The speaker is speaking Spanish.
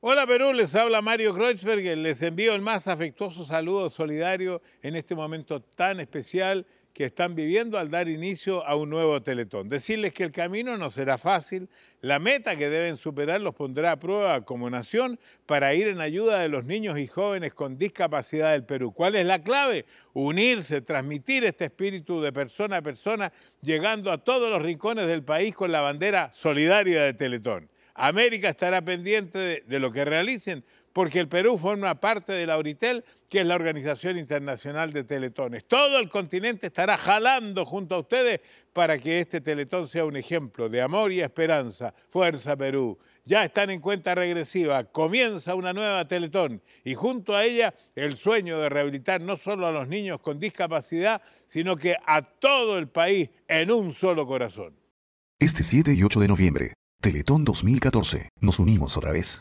Hola Perú, les habla Mario Kreuzberger. Les envío el más afectuoso saludo solidario en este momento tan especial que están viviendo al dar inicio a un nuevo Teletón. Decirles que el camino no será fácil, la meta que deben superar los pondrá a prueba como nación para ir en ayuda de los niños y jóvenes con discapacidad del Perú. ¿Cuál es la clave? Unirse, transmitir este espíritu de persona a persona, llegando a todos los rincones del país con la bandera solidaria de Teletón. América estará pendiente de, lo que realicen, porque el Perú forma parte de la Oritel, que es la Organización Internacional de Teletones. Todo el continente estará jalando junto a ustedes para que este Teletón sea un ejemplo de amor y esperanza. Fuerza Perú. Ya están en cuenta regresiva. Comienza una nueva Teletón y junto a ella el sueño de rehabilitar no solo a los niños con discapacidad, sino que a todo el país en un solo corazón. Este 7 y 8 de noviembre. Teletón 2014. Nos unimos otra vez.